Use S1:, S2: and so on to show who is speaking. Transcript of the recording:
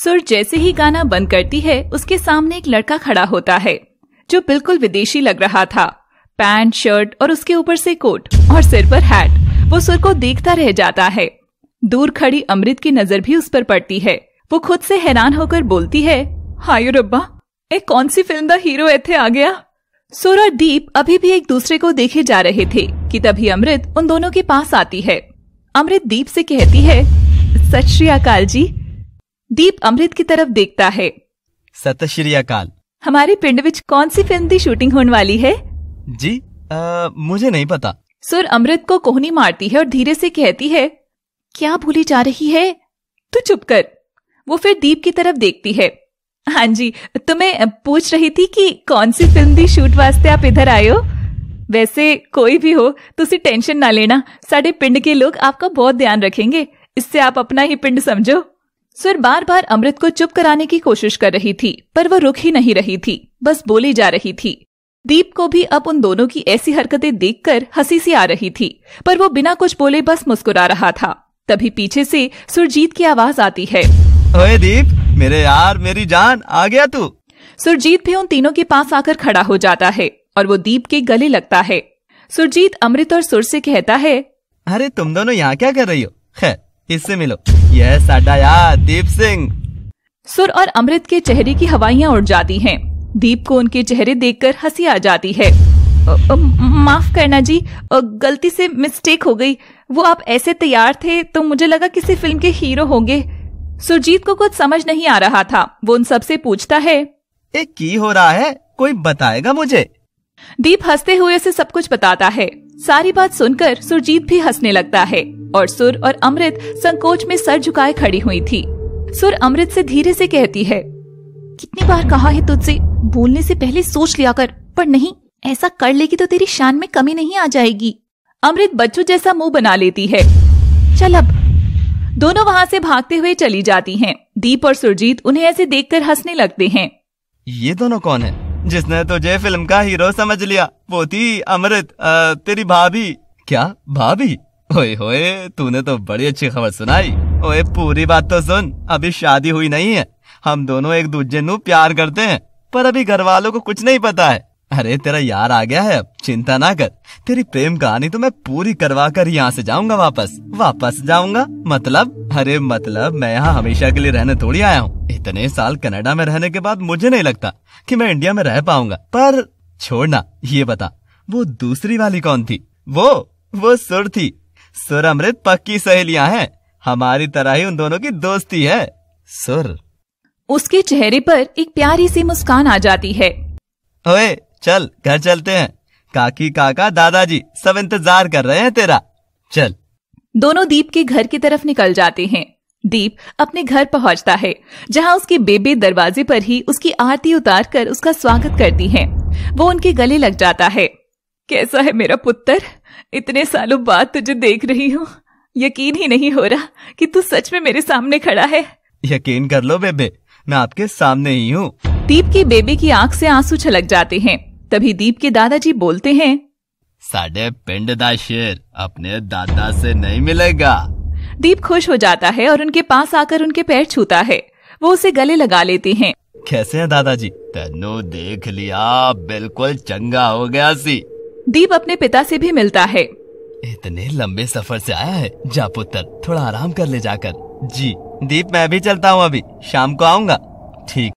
S1: सुर जैसे ही गाना बंद करती है उसके सामने एक लड़का खड़ा होता है जो बिल्कुल विदेशी लग रहा था पैंट शर्ट और उसके ऊपर से कोट और सिर पर हैट वो सुर को देखता रह जाता है दूर खड़ी अमृत की नजर भी उस पर पड़ती है वो खुद से हैरान होकर बोलती है हायो रब्बा एक कौन सी फिल्म का हीरो एथे आ गया सुर और दीप अभी भी एक दूसरे को देखे जा रहे थे कि तभी अमृत उन दोनों के पास आती है अमृत दीप से कहती है सत श्री अकाल जी दीप अमृत की तरफ देखता है
S2: सत श्री अकाल
S1: हमारे पिंड विच कौन सी फिल्म की शूटिंग होने वाली है
S2: जी आ, मुझे नहीं पता
S1: सुर अमृत को कोहनी मारती है और धीरे से कहती है क्या भूली जा रही है तू चुप कर वो फिर दीप की तरफ देखती है हाँ जी तुम्हें तो पूछ रही थी कि कौन सी फिल्म की शूट वास्ते आप इधर आए हो वैसे कोई भी हो तुसी टेंशन ना लेना साढ़े पिंड के लोग आपका बहुत ध्यान रखेंगे इससे आप अपना ही पिंड समझो सुर बार बार अमृत को चुप कराने की कोशिश कर रही थी पर वह रुक ही नहीं रही थी बस बोली जा रही थी दीप को भी अब उन दोनों की ऐसी हरकतें देखकर हंसी सी आ रही थी पर वो बिना कुछ बोले बस मुस्कुरा रहा था तभी पीछे से सुरजीत की आवाज आती है ओए दीप मेरे यार मेरी जान आ गया तू सुरजीत भी उन तीनों के पास आकर खड़ा हो जाता है और वो दीप के गले लगता है सुरजीत अमृत और सुर से कहता है
S2: अरे तुम दोनों यहाँ क्या कर रही हो खैर इससे मिलो साडा यार दीप सिंह
S1: सुर और अमृत के चेहरे की हवाइयाँ उड़ जाती हैं। दीप को उनके चेहरे देखकर हंसी आ जाती है माफ करना जी गलती से मिस्टेक हो गई वो आप ऐसे तैयार थे तो मुझे लगा किसी फिल्म के हीरो होंगे सुरजीत को कुछ समझ नहीं आ रहा था वो उन सबसे पूछता है एक
S2: की हो रहा है कोई बताएगा
S1: मुझे दीप हंसते हुए उसे सब कुछ बताता है सारी बात सुनकर सुरजीत भी हंसने लगता है और सुर और अमृत संकोच में सर झुकाए खड़ी हुई थी सुर अमृत से धीरे से कहती है कितनी बार कहा है तुझसे बोलने से पहले सोच लिया कर पर नहीं ऐसा कर लेगी तो तेरी शान में कमी नहीं आ जाएगी अमृत बच्चों जैसा मुंह बना लेती है चल अब दोनों वहाँ से भागते हुए चली जाती हैं। दीप और सुरजीत उन्हें ऐसे देखकर हंसने लगते हैं
S2: ये दोनों कौन है जिसने तुझे फिल्म का हीरो समझ लिया वो थी अमृत तेरी भाभी क्या भाभी ओए होए तूने तो बड़ी अच्छी खबर सुनाई ओए पूरी बात तो सुन अभी शादी हुई नहीं है हम दोनों एक दूजे नु प्यार करते हैं पर अभी घर वालों को कुछ नहीं पता है अरे तेरा यार आ गया है अब चिंता ना कर तेरी प्रेम कहानी तो मैं पूरी करवा कर यहाँ से जाऊंगा वापस वापस जाऊंगा मतलब अरे मतलब मैं यहाँ हमेशा के लिए रहने थोड़ी आया हूँ इतने साल कनाडा में रहने के बाद मुझे नहीं लगता कि मैं इंडिया में रह पाऊंगा पर छोड़ना ये बता वो दूसरी वाली कौन थी वो वो सुर थी सुर अमृत पक्की सहेलियां हैं हमारी तरह ही उन दोनों की दोस्ती है सुर
S1: उसके चेहरे पर एक प्यारी सी मुस्कान आ जाती है
S2: ओए चल घर चलते हैं काकी काका दादाजी सब इंतजार कर रहे हैं तेरा चल
S1: दोनों दीप के घर की तरफ निकल जाते हैं दीप अपने घर पहुंचता है जहां उसकी बेबे दरवाजे पर ही उसकी आरती उतार कर उसका स्वागत करती है वो उनके गले लग जाता है कैसा है मेरा पुत्र इतने सालों बाद तुझे देख रही हूँ यकीन ही नहीं हो रहा कि तू सच में मेरे सामने खड़ा है
S2: यकीन कर लो बेबे मैं आपके सामने ही हूँ
S1: दीप की बेबे की आंख से आंसू छलक जाते हैं तभी दीप के दादाजी बोलते हैं
S2: साढ़े पिंड दा शेर अपने दादा से नहीं मिलेगा
S1: दीप खुश हो जाता है और उनके पास आकर उनके पैर छूता है वो उसे गले लगा लेते हैं
S2: कैसे हैं दादाजी तेनो देख लिया बिल्कुल चंगा हो गया सी
S1: दीप अपने पिता से भी मिलता है
S2: इतने लंबे सफर से आया है जा पुत्र थोड़ा आराम कर ले जाकर जी दीप मैं भी चलता हूँ अभी शाम को आऊँगा ठीक